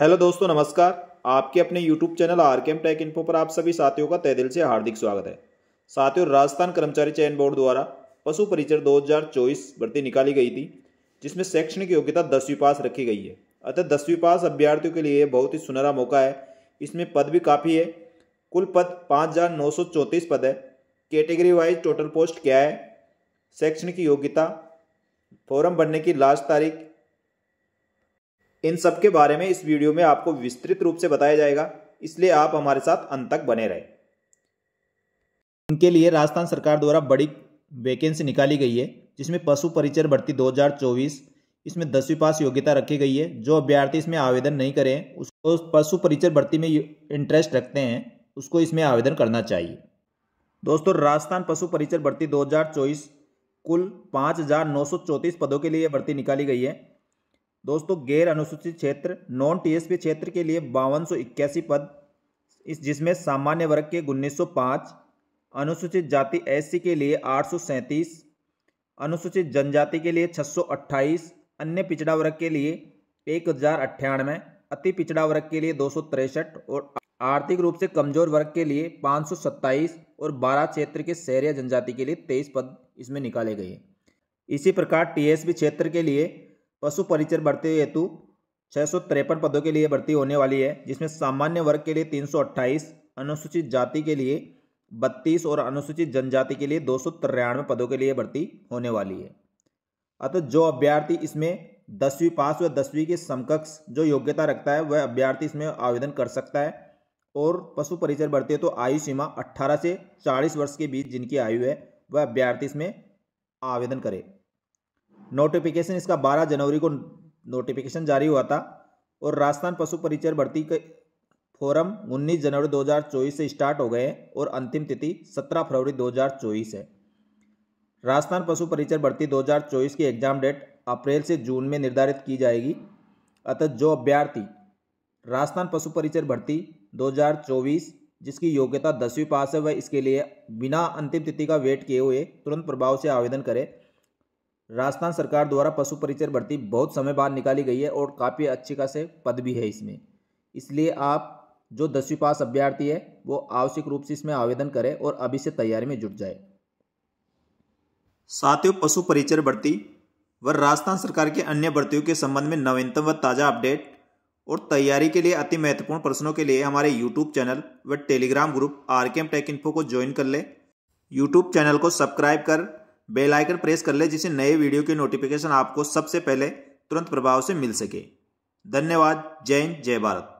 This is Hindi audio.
हेलो दोस्तों नमस्कार आपके अपने YouTube channel R K M tech info पर आप सभी साथियों का तय दिल से हार्दिक स्वागत है साथियों राजस्थान कर्मचारी चयन बोर्ड द्वारा पशु परिचर 2024 भर्ती निकाली गई थी जिसमें शैक्षणिक योग्यता दसवीं पास रखी गई है अतः दसवीं पास अभ्यर्थियों के लिए बहुत ही सुनहरा मौका है इसमें पद भी काफ़ी है कुल पद पाँच पद है कैटेगरी वाइज टोटल पोस्ट क्या है शैक्षणिक योग्यता फॉरम भरने की लास्ट तारीख इन सब के बारे में इस वीडियो में आपको विस्तृत रूप से बताया जाएगा इसलिए आप हमारे साथ अंत तक बने रहे इनके लिए राजस्थान सरकार द्वारा बड़ी वैकेंसी निकाली गई है जिसमें पशु परिचय भर्ती 2024 इसमें दसवीं पास योग्यता रखी गई है जो अभ्यर्थी इसमें आवेदन नहीं करें उसको पशु परिचय भर्ती में इंटरेस्ट रखते हैं उसको इसमें आवेदन करना चाहिए दोस्तों राजस्थान पशु परिचय भर्ती 2024 कुल पाँच पदों के लिए भर्ती निकाली गई है दोस्तों गैर अनुसूचित क्षेत्र नॉन टीएसपी क्षेत्र के लिए बावन पद इस जिसमें सामान्य वर्ग के उन्नीस अनुसूचित जाति एससी के लिए आठ अनुसूचित जनजाति के लिए 628, अन्य पिछड़ा वर्ग के लिए एक हजार अट्ठानवे अति पिछड़ा वर्ग के लिए दो और आर्थिक रूप से कमजोर वर्ग के लिए सत्ताईस और बारह क्षेत्र के शहरी जनजाति के लिए तेईस पद इसमें निकाले गए इसी प्रकार टीएसबी क्षेत्र के लिए पशु परिचर भर्ती हेतु छः पदों के लिए भर्ती होने वाली है जिसमें सामान्य वर्ग के लिए तीन अनुसूचित जाति के लिए बत्तीस और अनुसूचित जनजाति के लिए दो पदों के लिए भर्ती होने वाली है अतः जो अभ्यर्थी इसमें दसवीं पास व दसवीं के समकक्ष जो योग्यता रखता है वह अभ्यर्थी इसमें आवेदन कर सकता है और पशु परिचर भर्ती है तो आयु सीमा 18 से 40 वर्ष के बीच जिनकी आयु है वह अभ्यर्थी इसमें आवेदन करे नोटिफिकेशन इसका 12 जनवरी को नोटिफिकेशन जारी हुआ था और राजस्थान पशु परिचय भर्ती के फोरम 19 जनवरी 2024 से स्टार्ट हो गए और अंतिम तिथि 17 फरवरी 2024 है राजस्थान पशु परिचय भर्ती 2024 की एग्जाम डेट अप्रैल से जून में निर्धारित की जाएगी अतः जो अभ्यर्थी राजस्थान पशु परिचय भर्ती 2024 जिसकी योग्यता दसवीं पास है वह इसके लिए बिना अंतिम तिथि का वेट किए हुए तुरंत प्रभाव से आवेदन करें राजस्थान सरकार द्वारा पशु परिचय भर्ती बहुत समय बाद निकाली गई है और काफ़ी अच्छी खासे पद भी है इसमें इसलिए आप जो दसवीं पास अभ्यर्थी है वो आवश्यक रूप से इसमें आवेदन करें और अभी से तैयारी में जुट जाए साथियों पशु परिचय भर्ती व राजस्थान सरकार के अन्य भर्तियों के संबंध में नवीनतम व ताज़ा अपडेट और तैयारी के लिए अति महत्वपूर्ण प्रश्नों के लिए हमारे यूट्यूब चैनल व Telegram group R K M tech info को ज्वाइन कर लें यूट्यूब चैनल को सब्सक्राइब कर बेल आइकन प्रेस कर ले जिससे नए वीडियो की नोटिफिकेशन आपको सबसे पहले तुरंत प्रभाव से मिल सके धन्यवाद जय हिंद जय भारत